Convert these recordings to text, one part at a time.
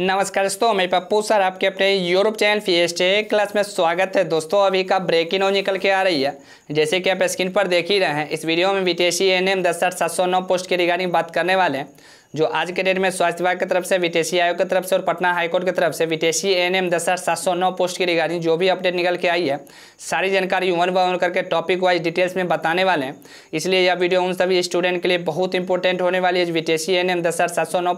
नमस्कार दोस्तों मैं पप्पू सर आपके अपने यूरोप चैनल फी एस क्लास में स्वागत है दोस्तों अभी का ब्रेकिंग न्यूज निकल के आ रही है जैसे कि आप स्क्रीन पर देख ही रहे हैं इस वीडियो में B T S C N M दस हजार सात सौ नौ पोस्ट के रिगार्डिंग बात करने वाले हैं जो आज के डेट में स्वास्थ्य विभाग की तरफ से विदेशी आयोग की तरफ से और पटना हाईकोर्ट की तरफ से विदेशी एन एम दस हज़ार सात सौ नौ पोस्ट की रिगार्डिंग जो भी अपडेट निकल के आई है सारी जानकारी वन बाय वन करके टॉपिक वाइज डिटेल्स में बताने वाले हैं इसलिए यह वीडियो उन सभी स्टूडेंट के लिए बहुत इंपॉर्टेंट होने वाली है जो विदेशी एन एम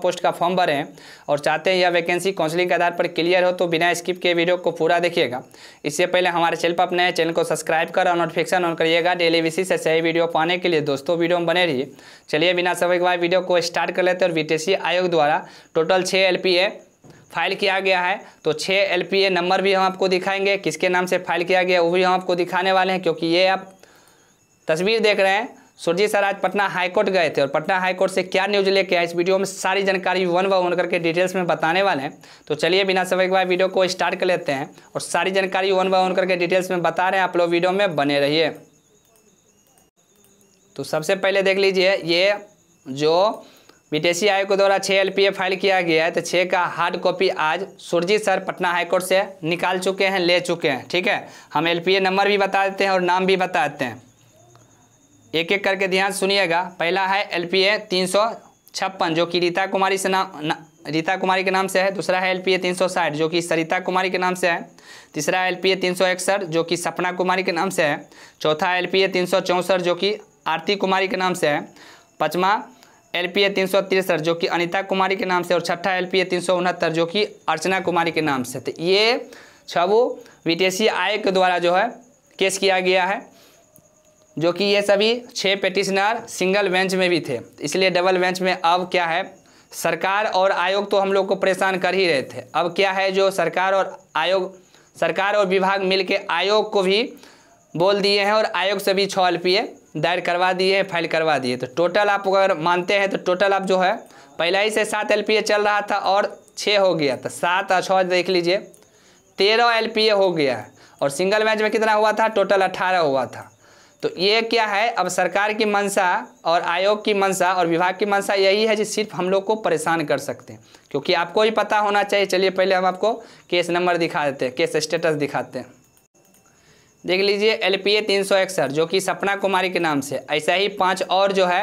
पोस्ट का फॉर्म भरे हैं और चाहते हैं यह वैकेंसी काउंसिलिंग के आधार पर क्लियर हो तो बिना स्किप के वीडियो को पूरा देखिएगा इससे पहले हमारे चैनल पर अपने चैनल को सब्सक्राइब कर और नोटिफिकेशन ऑन करिएगा डेली बेसिस से सही वीडियो पाने के लिए दोस्तों वीडियो में बने रहिए चलिए बिना समय के बाद वीडियो को स्टार्ट कर लेते करते और बीटीसी आयोग द्वारा टोटल छः एल फाइल किया गया है तो छः एल नंबर भी हम आपको दिखाएंगे किसके नाम से फाइल किया गया वो भी हम आपको दिखाने वाले हैं क्योंकि ये आप तस्वीर देख रहे हैं सुरजी सर आज पटना हाईकोर्ट गए थे और पटना हाईकोर्ट से क्या न्यूज लेके आए इस वीडियो में सारी जानकारी वन बाय वन करके डिटेल्स में बताने वाले हैं तो चलिए बिना समय के बाद वीडियो को स्टार्ट कर लेते हैं और सारी जानकारी वन बाय वन करके डिटेल्स में बता रहे हैं आप लोग वीडियो में बने रहिए तो सबसे पहले देख लीजिए ये जो बीटीसी आयोग द्वारा छः एलपीए फाइल किया गया है तो छः का हार्ड कॉपी आज सुरजीत सर पटना हाईकोर्ट से निकाल चुके हैं ले चुके हैं ठीक है हम एलपीए नंबर भी बता देते हैं और नाम भी बता देते हैं एक एक करके ध्यान सुनिएगा पहला है एलपीए तीन सौ छप्पन जो कि रीता कुमारी से नाम ना, रीता कुमारी के नाम से है दूसरा है एल तीन सौ साठ जो कि सरिता कुमारी के नाम से है तीसरा एल पी तीन सौ इकसठ जो कि सपना कुमारी के नाम से है चौथा एल तीन सौ चौंसठ जो कि आरती कुमारी के नाम से है पाँचवा एल पी ए तीन सौ तिरसठ जो कि अनिता कुमारी के नाम से और छठा एल पी ए तीन सौ उनहत्तर जो कि अर्चना कुमारी के नाम से तो ये छवो वीटीसी आयोग के द्वारा जो है केस किया गया है जो कि ये सभी छः पेटिशनर सिंगल बेंच में भी थे इसलिए डबल बेंच में अब क्या है सरकार और आयोग तो हम लोग को परेशान कर ही रहे थे अब क्या है जो सरकार और आयोग सरकार और विभाग मिलके आयोग को भी बोल दिए हैं और आयोग से भी छः एल दायर करवा दिए फाइल करवा दिए तो टोटल आप अगर मानते हैं तो टोटल आप जो है पहला ही से सात एल चल रहा था और छः हो गया तो सात और छः देख लीजिए तेरह एल हो गया और सिंगल मैच में कितना हुआ था टोटल अट्ठारह हुआ था तो ये क्या है अब सरकार की मंशा और आयोग की मंशा और विभाग की मंशा यही है जो सिर्फ हम लोग को परेशान कर सकते हैं क्योंकि आपको ही पता होना चाहिए चलिए पहले हम आपको केस नंबर दिखा देते हैं केस स्टेटस दिखाते हैं देख लीजिए एल पी ए तीन सौ इकसठ जो कि सपना कुमारी के नाम से ऐसा ही पाँच और जो है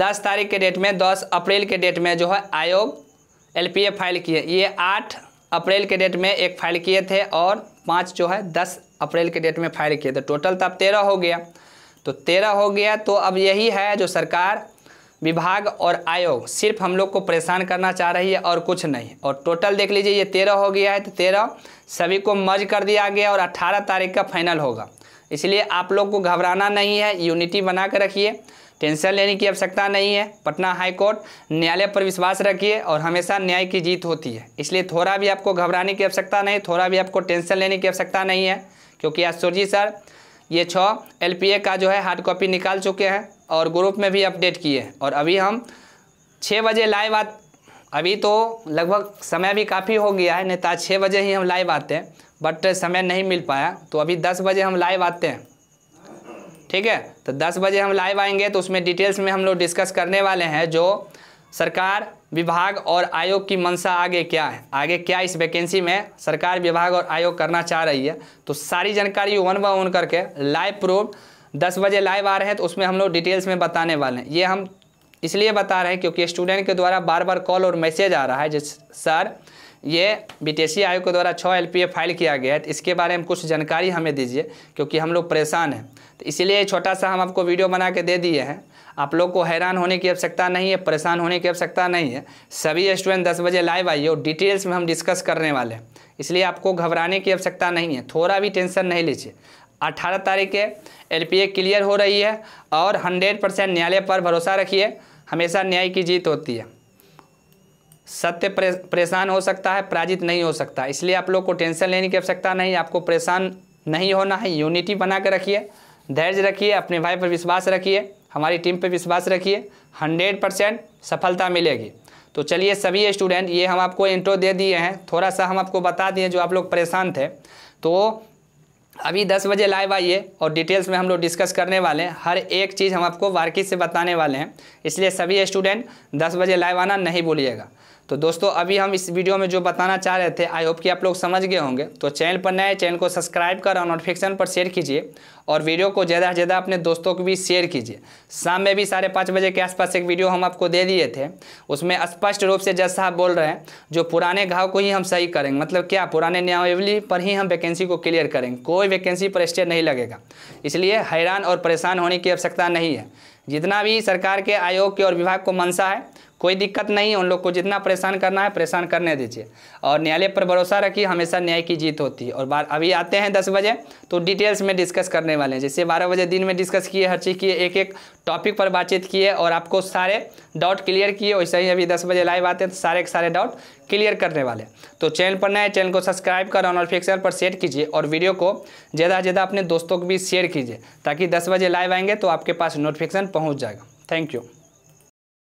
दस तारीख के डेट में दस अप्रैल के डेट में जो है आयोग एल पी ए फाइल किए ये आठ अप्रैल के डेट में एक फाइल किए थे और पाँच जो है दस अप्रैल के डेट में फाइल किए थे टोटल तो अब तेरह हो गया तो तेरह हो गया तो अब यही है जो सरकार विभाग और आयोग सिर्फ हम लोग को परेशान करना चाह रही है और कुछ नहीं और टोटल देख लीजिए ये तेरह हो गया है तो तेरह सभी को मर्ज कर दिया गया और अट्ठारह तारीख का फाइनल होगा इसलिए आप लोग को घबराना नहीं है यूनिटी बना कर रखिए टेंशन लेने की आवश्यकता नहीं है पटना हाई कोर्ट न्यायालय पर विश्वास रखिए और हमेशा न्याय की जीत होती है इसलिए थोड़ा भी आपको घबराने की आवश्यकता नहीं थोड़ा भी आपको टेंशन लेने की आवश्यकता नहीं है क्योंकि आज सूर्जी सर ये छः एल का जो है हार्ड कॉपी निकाल चुके हैं और ग्रुप में भी अपडेट किए और अभी हम छः बजे लाइव आ अभी तो लगभग समय भी काफ़ी हो गया है नेता तो छः बजे ही हम लाइव आते हैं बट समय नहीं मिल पाया तो अभी दस बजे हम लाइव आते हैं ठीक है तो दस बजे हम लाइव आएंगे तो उसमें डिटेल्स में हम लोग डिस्कस करने वाले हैं जो सरकार विभाग और आयोग की मंशा आगे क्या है आगे क्या इस वैकेंसी में सरकार विभाग और आयोग करना चाह रही है तो सारी जानकारी वन बाय वन करके लाइव प्रूफ दस बजे लाइव आ रहे हैं तो उसमें हम लोग डिटेल्स में बताने वाले हैं ये हम इसलिए बता रहे हैं क्योंकि स्टूडेंट के द्वारा बार बार कॉल और मैसेज आ रहा है जिस सर ये बीटीसी आयोग के द्वारा छः एलपीए फाइल किया गया है तो इसके बारे में कुछ जानकारी हमें दीजिए क्योंकि हम लोग परेशान हैं तो इसीलिए छोटा सा हम आपको वीडियो बना के दे दिए हैं आप लोग को हैरान होने की आवश्यकता नहीं है परेशान होने की आवश्यकता नहीं है सभी स्टूडेंट दस बजे लाइव आइए और डिटेल्स में हम डिस्कस करने वाले हैं इसलिए आपको घबराने की आवश्यकता नहीं है थोड़ा भी टेंशन नहीं लीजिए अट्ठारह तारीख के एल क्लियर हो रही है और हंड्रेड परसेंट न्यायालय पर भरोसा रखिए हमेशा न्याय की जीत होती है सत्य परेशान हो सकता है पराजित नहीं हो सकता इसलिए आप लोग को टेंशन लेने की आवश्यकता नहीं आपको परेशान नहीं होना है यूनिटी बना कर रखिए धैर्य रखिए अपने भाई पर विश्वास रखिए हमारी टीम पर विश्वास रखिए हंड्रेड परसेंट सफलता मिलेगी तो चलिए सभी स्टूडेंट ये हम आपको इंट्रो दे दिए हैं थोड़ा सा हम आपको बता दिए जो आप लोग परेशान थे तो अभी 10 बजे लाइव आइए और डिटेल्स में हम लोग डिस्कस करने वाले हैं हर एक चीज़ हम आपको वार्किस से बताने वाले हैं इसलिए सभी स्टूडेंट 10 बजे लाइव आना नहीं भूलिएगा तो दोस्तों अभी हम इस वीडियो में जो बताना चाह रहे थे आई होप कि आप लोग समझ गए होंगे तो चैनल पर नए चैनल को सब्सक्राइब कर और नोटिफिकेशन पर शेयर कीजिए और वीडियो को ज़्यादा से ज़्यादा अपने दोस्तों को भी शेयर कीजिए शाम में भी साढ़े पाँच बजे के आसपास एक वीडियो हम आपको दे दिए थे उसमें स्पष्ट रूप से जज साहब बोल रहे हैं जो पुराने घाव को ही हम सही करेंगे मतलब क्या पुराने न्यायावली पर ही हम वैकेंसी को क्लियर करेंगे कोई वैकेंसी पर स्टे नहीं लगेगा इसलिए हैरान और परेशान होने की आवश्यकता नहीं है जितना भी सरकार के आयोग के और विभाग को मनसा है कोई दिक्कत नहीं उन लोग को जितना परेशान करना है परेशान करने दीजिए और न्यायालय पर भरोसा रखिए हमेशा न्याय की जीत होती है और बार अभी आते हैं दस बजे तो डिटेल्स में डिस्कस करने वाले हैं जैसे बारह बजे दिन में डिस्कस किए हर चीज़ किए एक एक टॉपिक पर बातचीत किए और आपको सारे डाउट क्लियर किए वैसे ही अभी दस बजे लाइव आते हैं तो सारे के सारे डाउट क्लियर करने वाले तो चैनल पर नए चैनल को सब्सक्राइब कर और नोटिफिकेशन पर सेट कीजिए और वीडियो को ज़्यादा से ज़्यादा अपने दोस्तों को भी शेयर कीजिए ताकि दस बजे लाइव आएंगे तो आपके पास नोटिफिकेशन पहुँच जाएगा थैंक यू